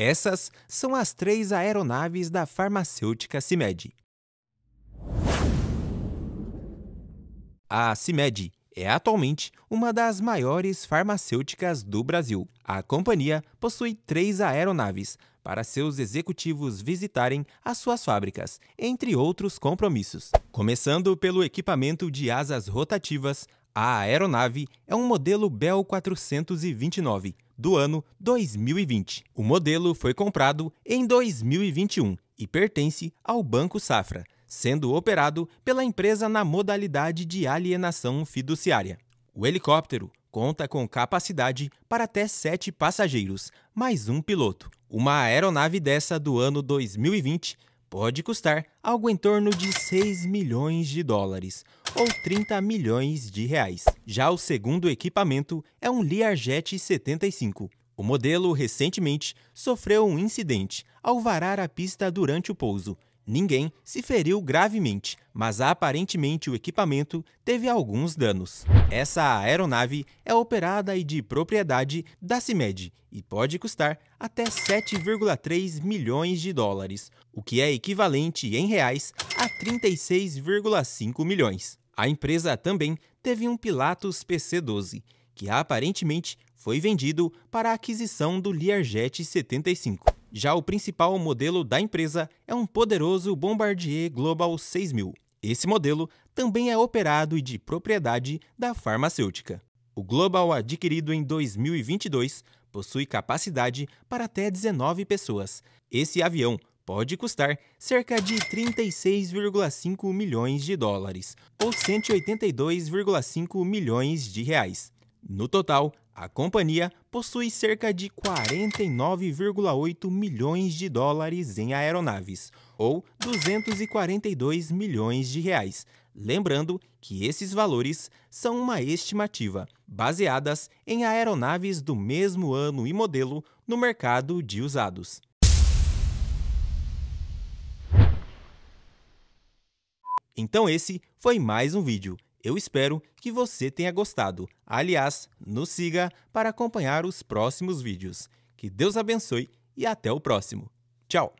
Essas são as três aeronaves da farmacêutica CIMED. A CIMED é atualmente uma das maiores farmacêuticas do Brasil. A companhia possui três aeronaves para seus executivos visitarem as suas fábricas, entre outros compromissos. Começando pelo equipamento de asas rotativas a aeronave é um modelo Bell 429 do ano 2020. O modelo foi comprado em 2021 e pertence ao Banco Safra, sendo operado pela empresa na modalidade de alienação fiduciária. O helicóptero conta com capacidade para até sete passageiros, mais um piloto. Uma aeronave dessa do ano 2020 pode custar algo em torno de 6 milhões de dólares, ou 30 milhões de reais. Já o segundo equipamento é um Learjet 75. O modelo recentemente sofreu um incidente ao varar a pista durante o pouso, Ninguém se feriu gravemente, mas aparentemente o equipamento teve alguns danos. Essa aeronave é operada e de propriedade da CIMED e pode custar até 7,3 milhões de dólares, o que é equivalente em reais a 36,5 milhões. A empresa também teve um Pilatus PC-12, que aparentemente foi vendido para a aquisição do Learjet 75. Já o principal modelo da empresa é um poderoso Bombardier Global 6000. Esse modelo também é operado e de propriedade da farmacêutica. O Global, adquirido em 2022, possui capacidade para até 19 pessoas. Esse avião pode custar cerca de 36,5 milhões de dólares, ou 182,5 milhões de reais. No total, a companhia possui cerca de 49,8 milhões de dólares em aeronaves, ou 242 milhões de reais. Lembrando que esses valores são uma estimativa, baseadas em aeronaves do mesmo ano e modelo no mercado de usados. Então esse foi mais um vídeo. Eu espero que você tenha gostado. Aliás, nos siga para acompanhar os próximos vídeos. Que Deus abençoe e até o próximo. Tchau!